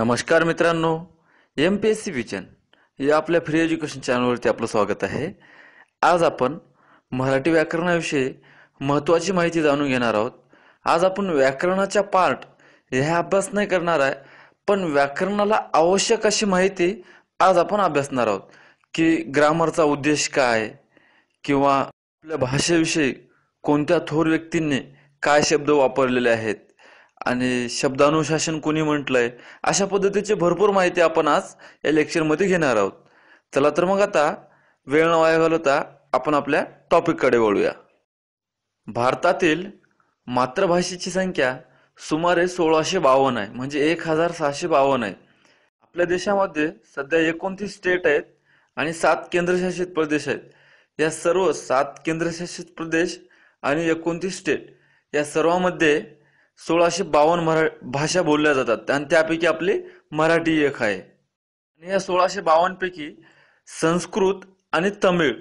नमस्कार मित्रांनो M P S C vision या आपल्या फ्री एज्युकेशन चॅनलवरती आपलं स्वागत आहे आज आपण मराठी व्याकरणाविषयी महत्त्वाची माहिती जाणून घेणार आहोत आज आपण व्याकरणाच्या पार्ट ह्या अभ्यास नाही करणार आहे पण व्याकरणाला आवश्यक अशी माहिती आज आपण अभ्यासणार आहोत की ग्रामरचा उद्देश काय किंवा आपल्या भाषेविषयी कोणत्या थोर व्यक्तींनी काय शब्द वापरलेले आहेत आणि शब्दानुशासन कोणी म्हटलंय अशा पद्धतीची भरपूर माहिती आपण आज या लेक्चरमध्ये घेणार आहोत चला तर मग आता वेळ न वाया घालवता आपण आपल्या टॉपिककडे वळूया भारतातील मातृभाषेची संख्या सुमारे सोळाशे बावन्न आहे म्हणजे एक हजार सहाशे बावन आहे आपल्या देशामध्ये सध्या एकोणतीस स्टेट आहेत आणि सात केंद्रशासित प्रदेश आहेत या सर्व सात केंद्रशासित प्रदेश आणि एकोणतीस स्टेट या सर्वांमध्ये सोळाशे बावन्न मरा भाषा बोलल्या जातात आणि त्यापैकी आपली मराठी एक आहे आणि या सोळाशे बावन्नपैकी संस्कृत आणि तमिळ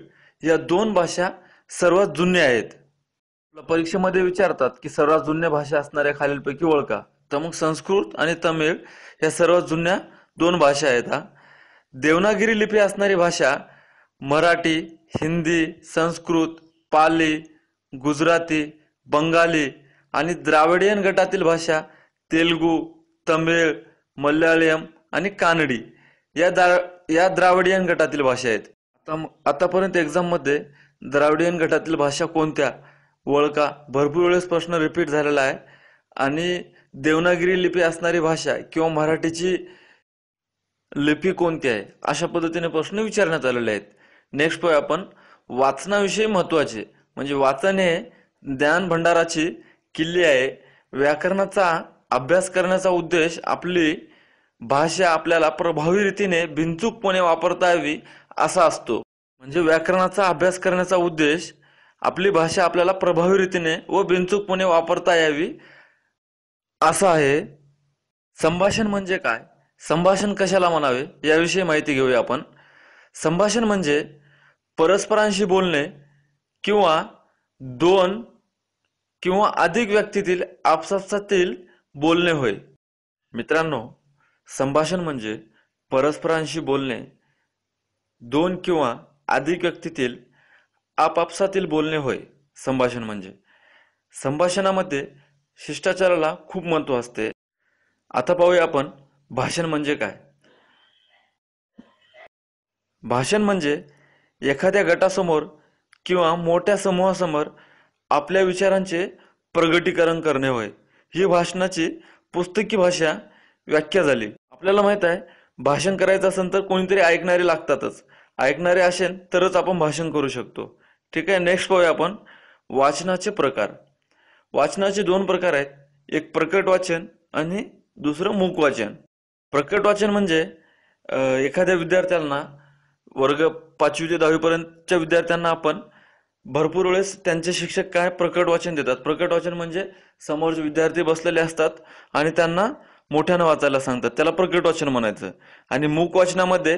या दोन भाषा सर्वात जुन्या आहेत परीक्षेमध्ये विचारतात की सर्वात जुन्या भाषा असणाऱ्या खालीलपैकी ओळखा तर मग संस्कृत आणि तमिळ या सर्वात जुन्या दोन भाषा आहेत हा देवनागिरी लिपी असणारी भाषा मराठी हिंदी संस्कृत पाली गुजराती बंगाली आणि द्राविडियन गटातील भाषा तेलगू तमिळ मल्याळम आणि कानडी या द्रा या द्राविडियन गटातील भाषा आहेत आता आतापर्यंत एक्झाममध्ये द्राविडियन गटातील भाषा कोणत्या वळका भरपूर वेळेस प्रश्न रिपीट झालेला आहे आणि देवनागिरी लिपी असणारी भाषा किंवा मराठीची लिपी कोणती आहे अशा पद्धतीने प्रश्न विचारण्यात आलेले आहेत नेक्स्ट पाहूया आपण वाचनाविषयी महत्वाचे म्हणजे वाचन हे ज्ञान भंडाराची किल्ले आहे व्याकरणाचा अभ्यास करण्याचा उद्देश आपली भाषा आपल्याला प्रभावी रीतीने बिनचूकपणे वापरता यावी असा असतो म्हणजे व्याकरणाचा अभ्यास करण्याचा उद्देश आपली भाषा आपल्याला प्रभावी रीतीने व बिनचूकपणे वापरता यावी असा आहे संभाषण म्हणजे काय संभाषण कशाला म्हणावे याविषयी माहिती घेऊया आपण संभाषण म्हणजे परस्परांशी बोलणे किंवा दोन किंवा अधिक व्यक्तीतील आपसातील बोलणे होय मित्रांनो संभाषण म्हणजे परस्परांशी बोलणे दोन किंवा अधिक व्यक्तीतील आपापसातील बोलणे होय संभाषण म्हणजे संभाषणामध्ये शिष्टाचाराला खूप महत्त्व असते आता पाहूया आपण भाषण म्हणजे काय भाषण म्हणजे एखाद्या गटासमोर किंवा मोठ्या समूहासमोर आपल्या विचारांचे प्रगटीकरण करणे होय ही भाषणाची पुस्तकी भाषा व्याख्या झाली आपल्याला माहित आहे भाषण करायचं असेल तर कोणीतरी ऐकणारे लागतातच ऐकणारे असेल तरच आपण भाषण करू शकतो ठीक आहे नेक्स्ट पाहूया आपण वाचनाचे प्रकार वाचनाचे दोन प्रकार आहेत एक प्रकट वाचन आणि दुसरं मूक वाचन प्रकट वाचन म्हणजे एखाद्या विद्यार्थ्यांना वर्ग पाचवी ते दहावीपर्यंतच्या विद्यार्थ्यांना आपण भरपूर वेळेस त्यांचे शिक्षक काय प्रकट वाचन देतात प्रकट वाचन म्हणजे समोरचे विद्यार्थी बसलेले असतात आणि त्यांना मोठ्यानं वाचायला सांगतात त्याला प्रकट वाचन म्हणायचं आणि मूक वाचनामध्ये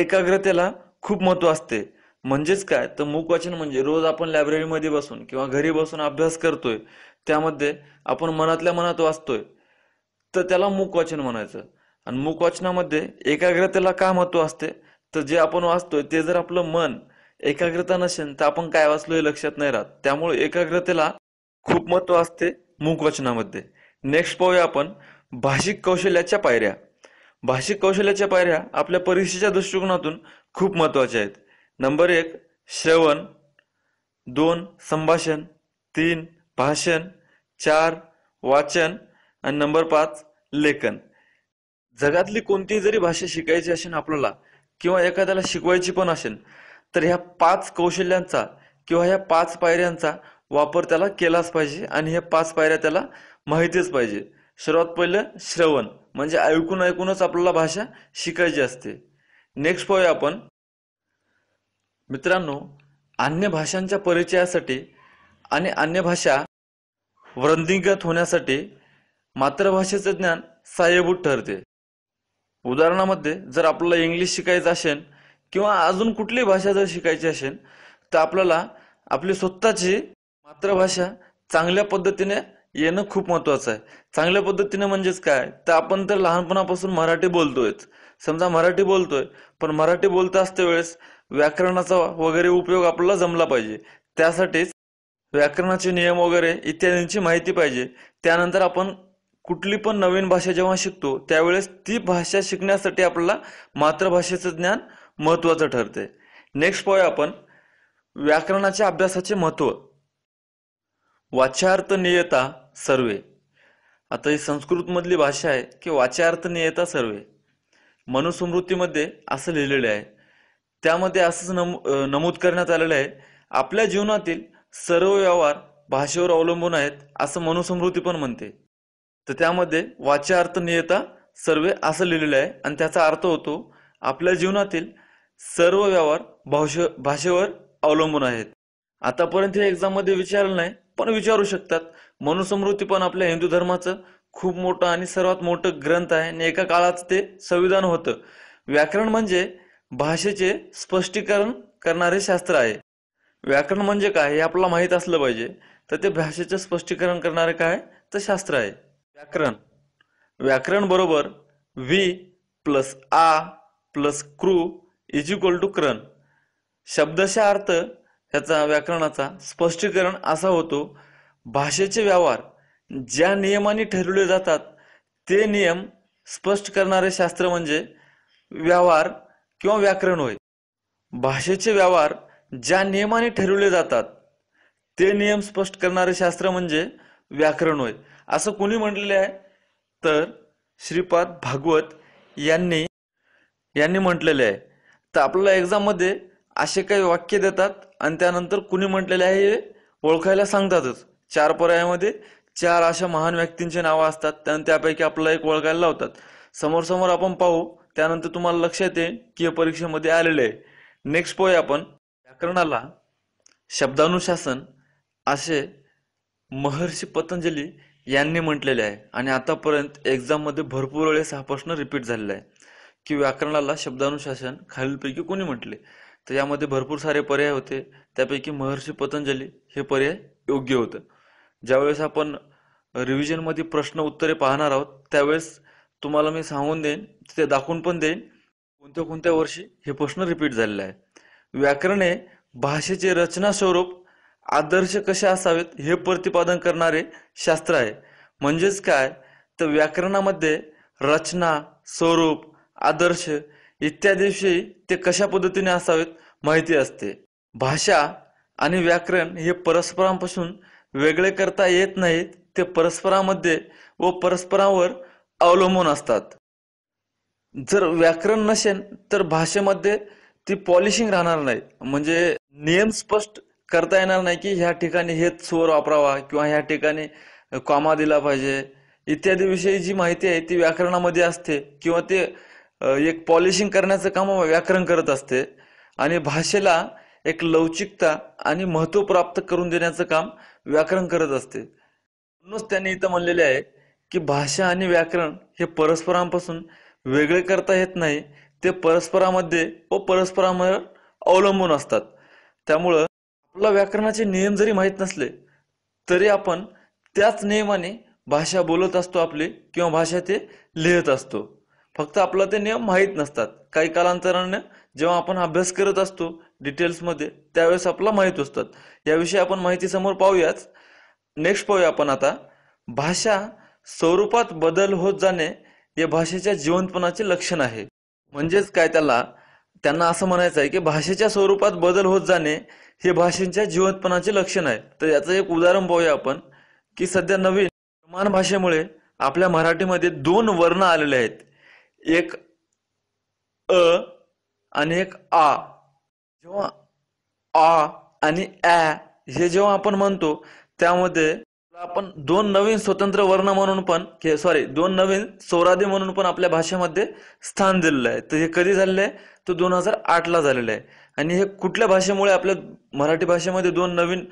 एकाग्रतेला खूप महत्व असते म्हणजेच काय तर मूक वाचन म्हणजे रोज आपण लायब्ररीमध्ये बसून किंवा घरी बसून अभ्यास करतोय त्यामध्ये आपण मनातल्या मनात वाचतोय तर त्याला मूक वाचन म्हणायचं आणि मूक वाचनामध्ये एकाग्रतेला काय महत्व असते तर जे आपण वाचतोय ते जर आपलं मन एकाग्रता नसेल तर आपण काय वाचलो हे लक्षात नाही राहत त्यामुळे एकाग्रतेला खूप महत्व असते मूक नेक्स्ट पाहूया आपण भाषिक कौशल्याच्या पायऱ्या भाषिक कौशल्याच्या पायऱ्या आपल्या परीक्षेच्या दृष्टिकोनातून खूप महत्वाच्या आहेत नंबर एक श्रवण दोन संभाषण तीन भाषण चार वाचन आणि नंबर पाच लेखन जगातली कोणतीही जरी भाषा शिकायची असेल आपल्याला किंवा एखाद्याला शिकवायची पण असेल तर ह्या पाच कौशल्यांचा किंवा ह्या पाच पायऱ्यांचा वापर त्याला केलाच पाहिजे आणि ह्या पाच पायऱ्या त्याला माहितीच पाहिजे सर्वात पहिलं श्रवण म्हणजे ऐकून ऐकूनच आपल्याला भाषा शिकायची असते नेक्स्ट पाहूया आपण मित्रांनो अन्य भाषांच्या परिचयासाठी आणि अन्य भाषा वृद्धिंगत होण्यासाठी मातृभाषेचं ज्ञान सहाय्यभूत ठरते उदाहरणामध्ये जर आपल्याला इंग्लिश शिकायचं असेल किंवा अजून कुठली भाषा जर शिकायची असेल तर आपल्याला आपली स्वतःची मातृभाषा चांगल्या पद्धतीने येणं खूप महत्वाचं आहे चांगल्या पद्धतीने म्हणजेच काय तर आपण तर लहानपणापासून मराठी बोलतोय समजा मराठी बोलतोय पण मराठी बोलता असते वेळेस व्याकरणाचा वगैरे उपयोग आपल्याला जमला पाहिजे त्यासाठीच व्याकरणाचे नियम वगैरे इत्यादींची माहिती पाहिजे त्यानंतर आपण कुठली पण नवीन भाषा जेव्हा शिकतो त्यावेळेस ती भाषा शिकण्यासाठी आपल्याला मातृभाषेचं ज्ञान महत्वाचं ठरते नेक्स्ट पाहूया आपण व्याकरणाच्या अभ्यासाचे महत्त्व वाच्यार्थ नियता सर्वे आता ही संस्कृत मधली भाषा आहे की वाच्यार्थ नियता सर्वे मनुस्मृतीमध्ये असं लिहिलेलं आहे त्यामध्ये असंच नम नमूद करण्यात आलेलं आहे आपल्या जीवनातील सर्व व्यवहार भाषेवर अवलंबून आहेत असं मनुस्मृती पण म्हणते तर त्यामध्ये वाच्यार्थ नियता सर्वे असं लिहिलेलं आहे आणि त्याचा अर्थ होतो आपल्या जीवनातील सर्व व्यवहार भाषेवर अवलंबून आहेत आतापर्यंत हे एक्झाम मध्ये विचारलं नाही पण विचारू शकतात मनुस्मृती पण आपल्या हिंदू धर्माचं खूप मोठं आणि सर्वात मोठं ग्रंथ आहे आणि एका काळात ते संविधान होतं व्याकरण म्हणजे भाषेचे स्पष्टीकरण करणारे शास्त्र आहे व्याकरण म्हणजे काय हे आपल्याला माहीत असलं पाहिजे तर ते भाषेचं स्पष्टीकरण करणारे काय तर शास्त्र आहे व्याकरण व्याकरण बरोबर व्ही प्लस आ प्लस क्रू इज इक्वल टू क्रन शब्दशा अर्थ ह्याचा व्याकरणाचा स्पष्टीकरण असा होतो भाषेचे व्यवहार ज्या नियमाने ठरवले जातात ते नियम स्पष्ट करणारे शास्त्र म्हणजे व्यवहार किंवा व्याकरण होय भाषेचे व्यवहार ज्या नियमाने ठरवले जातात ते नियम स्पष्ट करणारे शास्त्र म्हणजे व्याकरण होय असं कोणी म्हटलेले आहे तर श्रीपाद भागवत यांनी यांनी म्हटलेले आहे तर आपल्याला एक्झाममध्ये असे काही वाक्य देतात आणि त्यानंतर कुणी म्हटलेले आहे हे ओळखायला सांगतातच चार पर्यायामध्ये चार अशा महान व्यक्तींचे नावं असतात त्यानंतर त्यापैकी आपल्याला एक ओळखायला लावतात समोर समोर आपण पाहू त्यानंतर तुम्हाला लक्षात येईल की हे परीक्षेमध्ये आलेले आहे नेक्स्ट पोय आपण व्याकरणाला शब्दानुशासन असे महर्षी पतंजली यांनी म्हटलेले आहे आणि आतापर्यंत एक्झाममध्ये भरपूर वेळेस हा प्रश्न रिपीट झालेला आहे की व्याकरणाला शब्दानुशासन खालीलपैकी कोणी म्हटले तर यामध्ये भरपूर सारे पर्याय होते त्यापैकी महर्षी पतंजली हे पर्याय योग्य होतं ज्यावेळेस आपण रिव्हिजनमध्ये प्रश्न उत्तरे पाहणार आहोत त्यावेळेस तुम्हाला मी सांगून देईन ते दाखवून पण देईन कोणत्या कोणत्या वर्षी हे प्रश्न रिपीट झालेले आहे व्याकरणे भाषेचे रचना स्वरूप आदर्श कसे असावेत हे प्रतिपादन करणारे शास्त्र आहे म्हणजेच काय तर व्याकरणामध्ये रचना स्वरूप आदर्श इत्यादीविषयी ते कशा पद्धतीने असावेत माहिती असते भाषा आणि व्याकरण हे परस्परांपासून वेगळे करता येत नाहीत ते परस्परामध्ये व परस्परांवर अवलंबून असतात जर व्याकरण नसेल तर भाषेमध्ये ती पॉलिशिंग राहणार नाही म्हणजे नियम स्पष्ट करता येणार नाही की ह्या ठिकाणी हेच स्वर वापरावा किंवा ह्या ठिकाणी कॉमा दिला पाहिजे इत्यादी विषयी जी माहिती आहे ती व्याकरणामध्ये असते किंवा ते एक पॉलिशिंग करण्याचं काम व्याकरण करत असते आणि भाषेला एक लवचिकता आणि महत्व प्राप्त करून देण्याचं काम व्याकरण करत असते म्हणूनच त्यांनी इथं म्हणलेले आहे की भाषा आणि व्याकरण हे परस्परांपासून वेगळे करता येत नाही ते परस्परामध्ये व परस्परांवर अवलंबून असतात त्यामुळं आपला व्याकरणाचे नियम जरी माहीत नसले तरी आपण त्याच नियमाने भाषा बोलत असतो आपली किंवा भाषा ते लिहित असतो फक्त आपला ते नियम माहीत नसतात काही कालांतराने जेव्हा आपण अभ्यास करत असतो डिटेल्समध्ये त्यावेळेस आपला माहीत असतात याविषयी आपण माहिती समोर पाहूयाच नेक्स्ट पाहूया आपण आता भाषा स्वरूपात बदल होत जाणे हे भाषेच्या जिवंतपणाचे लक्षण आहे म्हणजेच काय त्याला त्यांना असं म्हणायचं आहे की भाषेच्या स्वरूपात बदल होत जाणे हे भाषेच्या जिवंतपणाचे लक्षण आहे तर याचं एक उदाहरण पाहूया आपण की सध्या नवीन मान भाषेमुळे आपल्या मराठीमध्ये दोन वर्ण आलेले आहेत एक अ आणि एक आ जेव्हा आ आणि ॲ हे जेव्हा आपण म्हणतो त्यामध्ये आपण दोन नवीन स्वतंत्र वर्ण म्हणून पण सॉरी दोन नवीन स्वरादी म्हणून पण आपल्या भाषेमध्ये स्थान दिलेलं आहे तर हे कधी झालेलं आहे तर दोन हजार आठला झालेलं आहे आणि हे कुठल्या भाषेमुळे आपल्या मराठी भाषेमध्ये दोन नवीन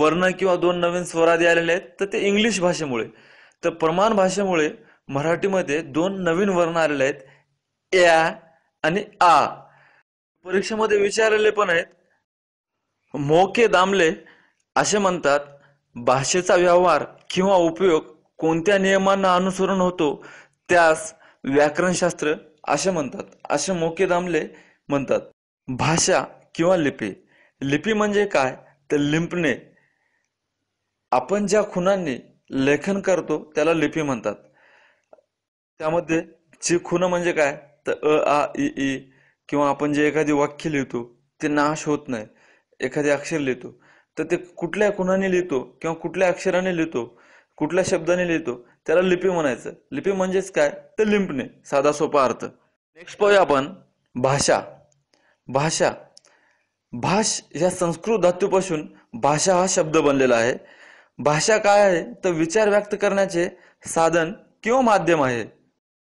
वर्ण किंवा दोन नवीन स्वरादी आलेले आहेत तर ते इंग्लिश भाषेमुळे तर प्रमाण भाषेमुळे मराठीमध्ये दोन नवीन वर्ण आलेले आहेत या आणि आ परीक्षेमध्ये विचारलेले पण आहेत मोके दामले असे म्हणतात भाषेचा व्यवहार किंवा उपयोग कोणत्या नियमांना अनुसरण होतो त्यास व्याकरणशास्त्र असे म्हणतात असे मोके दामले म्हणतात भाषा किंवा लिपी लिपी म्हणजे काय तर लिंपणे आपण ज्या खुणांनी लेखन करतो त्याला लिपी म्हणतात त्यामध्ये ची म्हणजे काय तर अ आ इ ई किंवा आपण जे एखादी वाक्य लिहितो ते नाश होत नाही एखादे अक्षर लिहितो तर ते कुठल्या खुणाने लिहितो किंवा कुठल्या अक्षराने लिहितो कुठल्या शब्दाने लिहितो त्याला लिपी म्हणायचं लिपी म्हणजेच काय तर लिंपणे साधा सोपा अर्थ नेक्स्ट पाहूया आपण भाषा भाषा भाष या संस्कृत धातूपासून भाषा हा शब्द बनलेला आहे भाषा काय आहे तर विचार व्यक्त करण्याचे साधन किंवा माध्यम आहे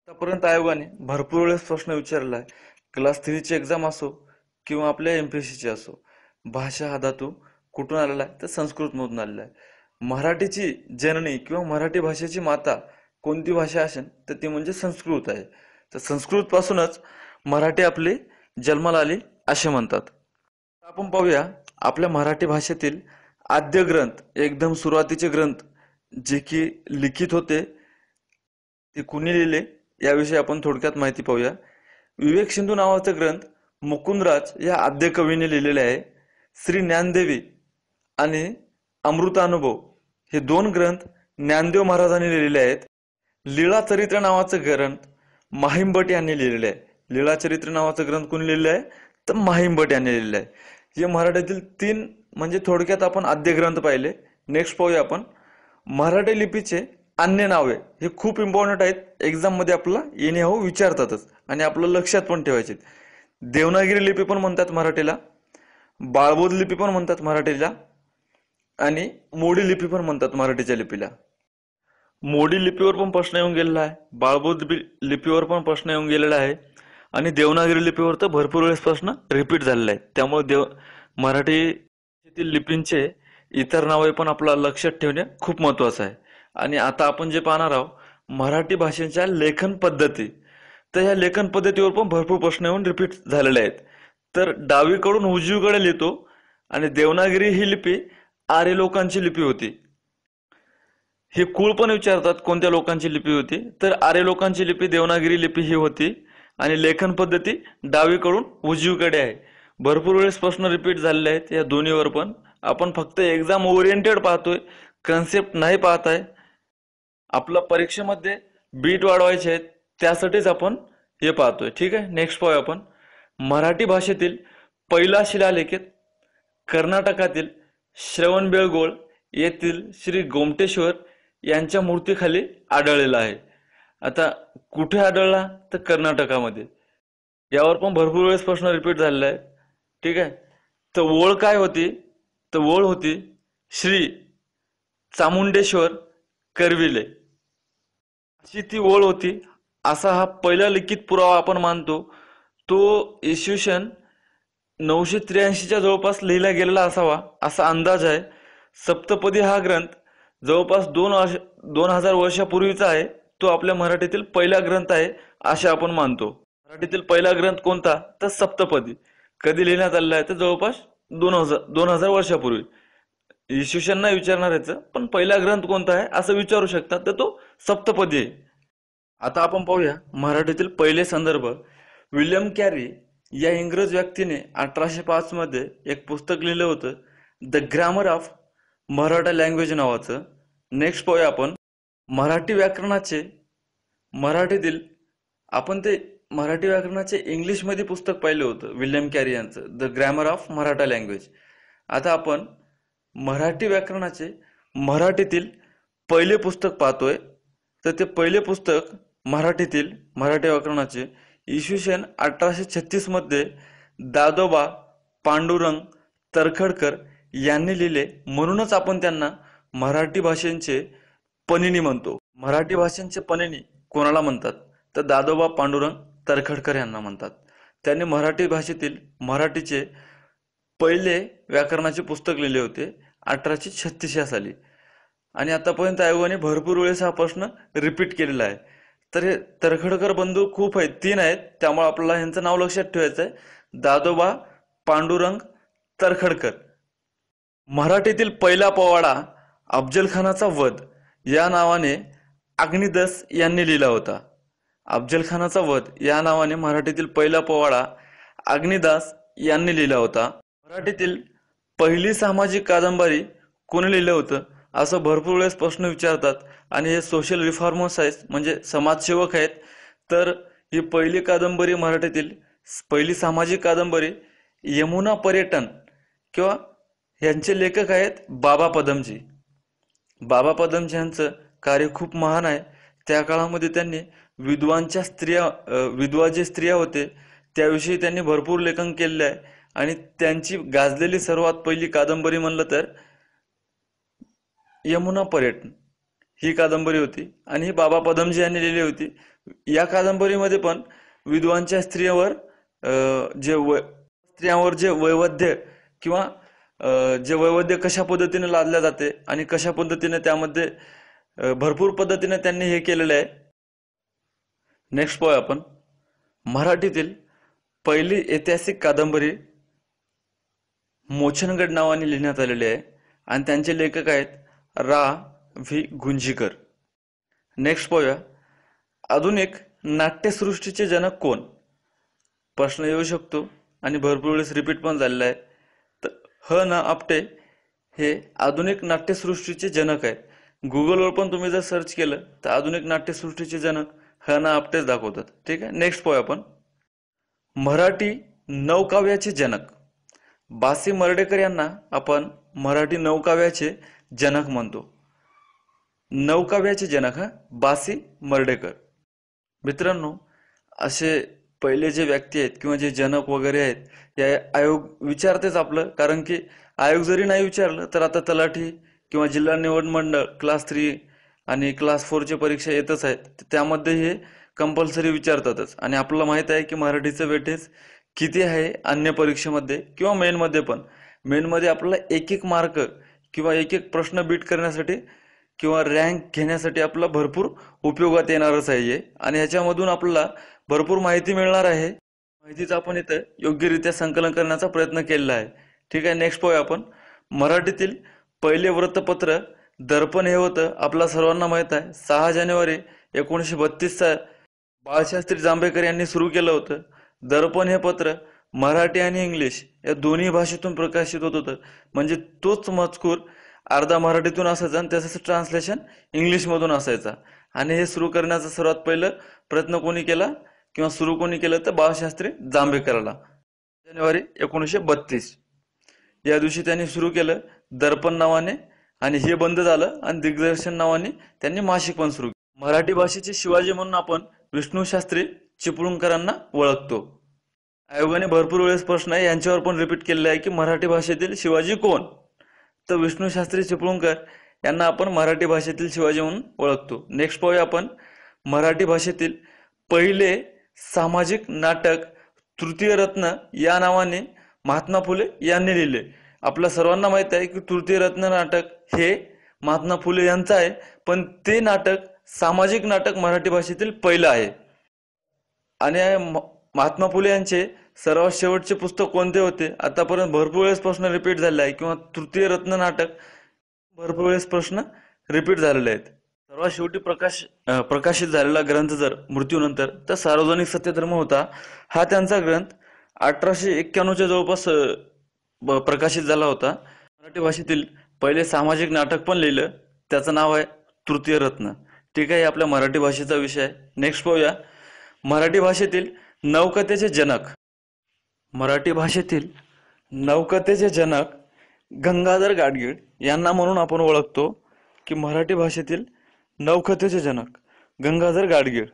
आतापर्यंत आयोगाने भरपूर वेळेस प्रश्न विचारला आहे क्लास थ्रीची एक्झाम असो किंवा आपल्या एम पी एस सीची असो भाषा हा धातू कुठून आलेला आहे तर संस्कृतमधून आलेला आहे मराठीची जननी किंवा मराठी भाषेची माता कोणती भाषा असेल तर ती म्हणजे संस्कृत आहे तर संस्कृत पासूनच मराठी आपली जन्माला आली असे म्हणतात आपण पाहूया आपल्या मराठी भाषेतील आद्य ग्रंथ एकदम सुरुवातीचे ग्रंथ जे की लिखित होते ते कुणी लिहिले याविषयी आपण थोडक्यात माहिती पाहूया विवेक सिंधू नावाचा ग्रंथ मुकुंदराज या आद्य कवीने लिहिलेले आहे श्री ज्ञानदेवी आणि अमृतानुभव हे दोन ग्रंथ ज्ञानदेव महाराजांनी लिहिलेले आहेत चरित्र नावाचं ग्रंथ माहिंबट यांनी लिहिलेले आहे चरित्र नावाचा ग्रंथ कोणी लिहिलेला आहे तर माहिमबट यांनी लिहिलेलं आहे हे मराठीतील तीन म्हणजे थोडक्यात आपण आद्य ग्रंथ पाहिले नेक्स्ट पाहूया आपण मराठी लिपीचे अन्य नावे हे खूप इम्पॉर्टंट आहेत एक्झाममध्ये आपला येणे हो विचारतातच आणि आपलं लक्षात पण ठेवायचे देवनागिरी लिपी पण म्हणतात मराठीला बाळबोध लिपी पण म्हणतात मराठीला आणि मोडी लिपी पण म्हणतात मराठीच्या लिपीला मोडी लिपीवर पण प्रश्न येऊन गेलेला आहे बाळबोध लिपीवर पण प्रश्न येऊन गेलेला आहे आणि देवनागरी लिपीवर तर भरपूर वेळेस प्रश्न रिपीट झालेला आहे त्यामुळे देव मराठीतील लिपींचे इतर नावे पण आपल्याला लक्षात ठेवणे खूप महत्वाचं आहे आणि आता आपण जे पाहणार आहोत मराठी भाषेच्या लेखन पद्धती तर ह्या लेखन पद्धतीवर पण भरपूर प्रश्न येऊन रिपीट झालेले आहेत तर डावीकडून उजवीकडे लिहितो आणि देवनागिरी ही लिपी आर्य लोकांची लिपी होती हे कुळ पण विचारतात कोणत्या लोकांची लिपी होती तर आर्य लोकांची लिपी देवनागिरी लिपी ही होती आणि लेखन पद्धती डावीकडून उजवीकडे आहे भरपूर वेळेस प्रश्न रिपीट झालेले आहेत या दोन्हीवर पण आपण फक्त एक्झाम ओरिएंटेड पाहतोय कन्सेप्ट नाही पाहताय आपल्या परीक्षेमध्ये बीट वाढवायचे आहेत त्यासाठीच आपण हे पाहतोय ठीक आहे नेक्स्ट पाहूया आपण मराठी भाषेतील पहिला शिलालेखित कर्नाटकातील श्रवणबेळगोळ येथील श्री गोमटेश्वर यांच्या मूर्तीखाली आढळलेला आहे आता कुठे आढळला तर कर्नाटकामध्ये यावर पण भरपूर वेळेस प्रश्न रिपीट झालेला आहे ठीक आहे तर ओळ काय होती तर ओळ होती श्री चामुंडेश्वर करविले ची ती ओळ होती असा हा पहिला लिखित पुरावा आपण मानतो तो इसवी सन नऊशे त्र्याऐंशीच्या जवळपास लिहिला गेलेला असावा असा अंदाज आहे सप्तपदी हा ग्रंथ जवळपास दोन वर्ष दोन हजार वर्षापूर्वीचा आहे तो आपल्या मराठीतील पहिला ग्रंथ आहे असे आपण मानतो मराठीतील पहिला ग्रंथ कोणता तर सप्तपदी कधी लिहिण्यात आलेला आहे तर जवळपास दोन हजार दोन हजार वर्षापूर्वी शिष्यांना नाही विचारणार याचं पण पहिला ग्रंथ कोणता आहे असं विचारू शकतात तर तो सप्तपदी आहे आता आपण पाहूया मराठीतील पहिले संदर्भ विल्यम कॅरी या इंग्रज व्यक्तीने अठराशे पाच मध्ये एक पुस्तक लिहिलं होतं the grammar of Maratha language नावाचं नेक्स्ट पाहूया आपण मराठी व्याकरणाचे मराठीतील आपण ते मराठी व्याकरणाचे इंग्लिशमध्ये पुस्तक पाहिलं होतं विल्यम कॅरी यांचं the grammar of Maratha language आता आपण मराठी व्याकरणाचे मराठीतील पहिले पुस्तक पाहतोय तर ते पहिले पुस्तक मराठीतील मराठी व्याकरणाचे इसवी सन अठराशे छत्तीसमध्ये दादोबा पांडुरंग तरखडकर यांनी लिहिले म्हणूनच आपण त्यांना मराठी भाषेचे पणिनी म्हणतो मराठी भाषेचे पणिनी कोणाला म्हणतात तर दादोबा पांडुरंग तरखडकर यांना म्हणतात त्यांनी मराठी भाषेतील मराठीचे पहिले व्याकरणाचे पुस्तक लिहिले होते अठराशे छत्तीस या साली आणि आतापर्यंत आयोगाने भरपूर वेळेस हा प्रश्न रिपीट केलेला आहे तर हे तरखडकर बंधू खूप आहेत तीन आहेत त्यामुळे आपल्याला यांचं नाव लक्षात ठेवायचं आहे दादोबा पांडुरंग तरखडकर मराठीतील पहिला पवाडा अफजलखानाचा वध या नावाने अग्निदस यांनी लिहिला होता अफजलखानाचा वध या नावाने मराठीतील पहिला पोवाडा अग्निदास यांनी लिहिला होता मराठीतील पहिली सामाजिक कादंबरी कोणी लिहिलं होतं असं भरपूर वेळेस प्रश्न विचारतात आणि हे सोशल रिफॉर्मर्स आहेत म्हणजे समाजसेवक आहेत तर ही पहिली कादंबरी मराठीतील पहिली सामाजिक कादंबरी यमुना पर्यटन किंवा यांचे लेखक आहेत बाबा पदमजी बाबा पदमजी यांचं कार्य खूप महान आहे त्या काळामध्ये त्यांनी विद्वांच्या स्त्रिया विधवा जे स्त्रिया होते त्याविषयी त्यांनी भरपूर लेखन केलेलं आहे आणि त्यांची गाजलेली सर्वात पहिली कादंबरी म्हणलं तर यमुना पर्यटन ही कादंबरी होती आणि ही बाबा पदमजी यांनी लिहिली होती या कादंबरीमध्ये पण विद्वांच्या स्त्रियावर जे व स्त्रियांवर जे वैवध्य किंवा जे वैवध्य कशा पद्धतीने लादले जाते आणि कशा पद्धतीने त्यामध्ये भरपूर पद्धतीने त्यांनी हे केलेलं आहे नेक्स्ट पाहूया आपण मराठीतील पहिली ऐतिहासिक कादंबरी मोचनगड नावाने लिहिण्यात आलेले आहे आणि त्यांचे लेखक आहेत रा व्ही गुंजीकर नेक्स्ट पाहूया अजून एक नाट्यसृष्टीचे जनक कोण प्रश्न येऊ शकतो आणि भरपूर वेळेस रिपीट पण झालेला आहे तर ह ना आपटे हे आधुनिक नाट्यसृष्टीचे जनक आहेत गुगलवर पण तुम्ही जर सर्च केलं तर आधुनिक नाट्यसृष्टीचे जनक ह ना आपटेच दाखवतात ठीक आहे नेक्स्ट पाहूया आपण मराठी नवकाव्याचे जनक बासी मर्डेकर यांना आपण मराठी नौकाव्याचे जनक म्हणतो नौकाव्याचे जनक हा बासी मर्डेकर मित्रांनो असे पहिले जे व्यक्ती आहेत किंवा जे जनक वगैरे आहेत या आयोग विचारतेच आपलं कारण की आयोग जरी नाही विचारलं तर आता तलाठी किंवा जिल्हा निवड मंडळ क्लास थ्री आणि क्लास फोरच्या परीक्षा येतच आहेत त्यामध्ये हे कंपल्सरी विचारतातच आणि आपल्याला माहित आहे की मराठीचं वेटेज किती आहे अन्य परीक्षेमध्ये किंवा मेनमध्ये पण मेनमध्ये आपल्याला एक एक मार्क किंवा एक एक प्रश्न बीट करण्यासाठी किंवा रँक घेण्यासाठी आपला भरपूर उपयोगात येणारच आहे आणि ह्याच्यामधून आपल्याला भरपूर माहिती मिळणार आहे माहितीचं आपण इथं योग्यरित्या संकलन करण्याचा प्रयत्न केलेला आहे ठीक आहे नेक्स्ट पाहूया आपण मराठीतील पहिले वृत्तपत्र दर्पण हे होतं आपला सर्वांना माहीत आहे सहा जानेवारी एकोणीसशे बत्तीस बाळशास्त्री जांभेकर यांनी सुरू केलं होतं दर्पण हे पत्र मराठी आणि इंग्लिश या दोन्ही भाषेतून प्रकाशित होत होतं म्हणजे तोच मजकूर अर्धा मराठीतून असायचा आणि त्याचं ट्रान्सलेशन इंग्लिशमधून असायचा आणि हे सुरू करण्याचा सर्वात पहिलं प्रयत्न कोणी केला किंवा सुरू कोणी केलं तर बाळशास्त्री जांभेकरला जानेवारी एकोणीसशे बत्तीस या दिवशी त्यांनी सुरू केलं दर्पण नावाने आणि हे बंद झालं आणि दिग्दर्शन नावाने त्यांनी मासिक पण सुरू केलं मराठी भाषेचे शिवाजी म्हणून आपण विष्णू शास्त्री चिपळूणकरांना ओळखतो आयोगाने भरपूर वेळेस प्रश्न आहे यांच्यावर पण रिपीट केलेला आहे की मराठी भाषेतील शिवाजी कोण तर विष्णू शास्त्री चिपळूणकर यांना आपण मराठी भाषेतील शिवाजी म्हणून ओळखतो नेक्स्ट पाहूया आपण मराठी भाषेतील पहिले सामाजिक नाटक तृतीय रत्न या नावाने महात्मा फुले यांनी लिहिले आपल्या सर्वांना माहित आहे की तृतीय रत्न नाटक हे महात्मा फुले यांचं आहे पण ते नाटक सामाजिक नाटक मराठी भाषेतील पहिलं आहे आणि महात्मा फुले यांचे सर्वात शेवटचे पुस्तक कोणते होते आतापर्यंत भरपूर वेळेस प्रश्न रिपीट झालेला आहे किंवा तृतीय रत्न नाटक भरपूर वेळेस प्रश्न रिपीट झालेले आहेत सर्वात शेवटी प्रकाश प्रकाशित झालेला ग्रंथ जर मृत्यूनंतर तर सार्वजनिक सत्यधर्म होता हा त्यांचा ग्रंथ अठराशे एक्क्याण्णवच्या जवळपास प्रकाशित झाला होता मराठी भाषेतील पहिले सामाजिक नाटक पण लिहिलं त्याचं नाव आहे तृतीय रत्न ठीक आहे आपल्या मराठी भाषेचा विषय नेक्स्ट पाहूया मराठी भाषेतील नवकथेचे जनक मराठी भाषेतील नवकथेचे जनक गंगाधर गाडगीळ यांना म्हणून आपण ओळखतो की मराठी भाषेतील नवकथेचे जनक गंगाधर गाडगीळ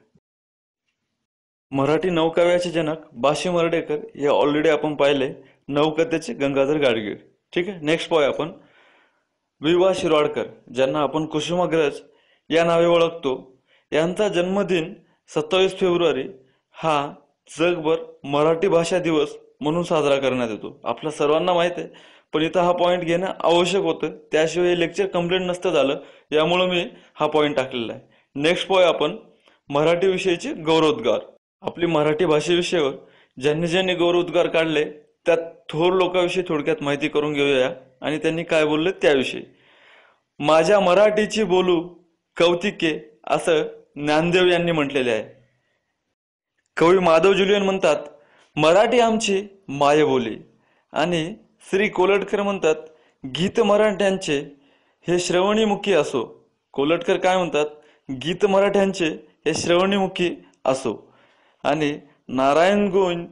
मराठी नवकाव्याचे जनक बाशी मर्डेकर हे ऑलरेडी आपण पाहिले नवकथेचे गंगाधर गाडगीळ ठीक आहे नेक्स्ट पाहूया आपण विवा शिरवाडकर ज्यांना आपण कुसुमाग्रज या नावे ओळखतो यांचा जन्मदिन सत्तावीस फेब्रुवारी हा जगभर मराठी भाषा दिवस म्हणून साजरा करण्यात येतो आपल्या सर्वांना माहीत आहे पण इथं हा पॉईंट घेणं आवश्यक होतं त्याशिवाय लेक्चर कम्प्लीट नसतं झालं यामुळं मी हा पॉईंट टाकलेला आहे नेक्स्ट पॉईंट आपण मराठी विषयीचे गौरवोद्गार आपली मराठी भाषेविषयीवर ज्यांनी ज्यांनी गौरवोद्गार काढले त्यात थोर लोकांविषयी थोडक्यात माहिती करून घेऊया आणि त्यांनी काय बोलले त्याविषयी माझ्या मराठीची बोलू कौतिके असं ज्ञानदेव यांनी म्हटलेले आहे कवी माधव जुलियन म्हणतात मराठी आमची मायबोली आणि श्री कोलटकर म्हणतात गीत मराठ्यांचे हे श्रवणीमुखी असो कोलटकर काय म्हणतात गीत मराठ्यांचे हे श्रवणीमुखी असो आणि नारायण गोविंद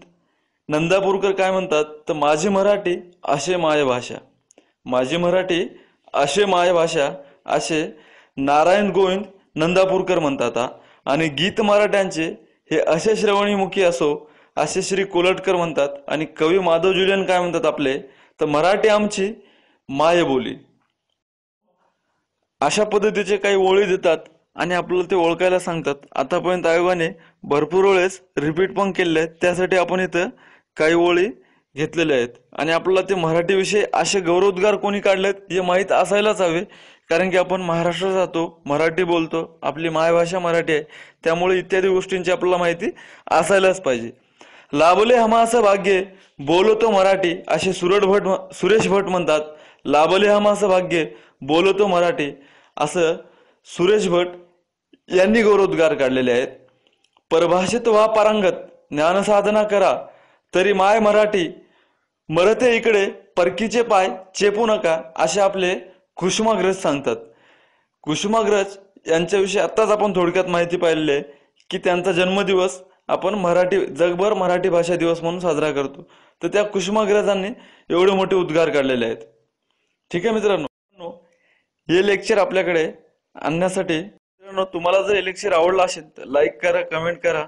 नंदापूरकर काय म्हणतात तर माझी मराठी असे मायभाषा माझी मराठी असे मायभाषा असे नारायण गोविंद नंदापूरकर म्हणतात आणि गीत मराठ्यांचे हे असे श्रवणीमुखी असो असे श्री कोलटकर म्हणतात आणि कवी माधव जुलियन काय म्हणतात आपले तर मराठी आमची माय बोली अशा पद्धतीचे काही ओळी देतात आणि आपल्याला ते ओळखायला सांगतात आतापर्यंत आयोगाने भरपूर वेळेस रिपीट पण केले आहेत त्यासाठी आपण इथं काही ओळी घेतलेल्या आहेत आणि आपल्याला ते मराठी विषय असे गौरवोद्गार कोणी काढलेत हे माहीत असायलाच हवे कारण की आपण महाराष्ट्रात जातो मराठी बोलतो आपली मायभाषा मराठी आहे त्यामुळे इत्यादी गोष्टींची आपल्याला माहिती असायलाच पाहिजे लाभले हमासा भाग्य बोलतो मराठी असे सुरट भट सुरेश भट म्हणतात लाभले हमासा भाग्य बोलतो मराठी असं सुरेश भट यांनी गौरवोद्गार काढलेले आहेत परभाषित वा पारंगत ज्ञानसाधना करा तरी माय मराठी मरते इकडे परकीचे पाय चेपू नका असे आपले कुसुमाग्रज सांगतात कुसुमाग्रज यांच्याविषयी आत्ताच आपण थोडक्यात माहिती पाहिली आहे की त्यांचा जन्मदिवस आपण मराठी जगभर मराठी भाषा दिवस म्हणून साजरा करतो तर त्या कुसुमाग्रजांनी एवढे मोठे उद्गार काढलेले आहेत ठीक आहे मित्रांनो हे लेक्चर आपल्याकडे आणण्यासाठी मित्रांनो तुम्हाला जर हे लेक्चर आवडलं असेल तर लाईक करा कमेंट करा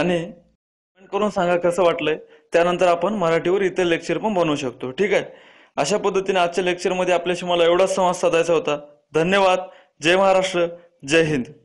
आणि कमेंट करून सांगा कसं वाटलंय त्यानंतर आपण मराठीवर इतर लेक्चर पण बनवू शकतो ठीक आहे अशा पद्धतीने आजच्या लेक्चरमध्ये आपल्याशी मला एवढाच संवाद साधायचा होता धन्यवाद जय महाराष्ट्र जय हिंद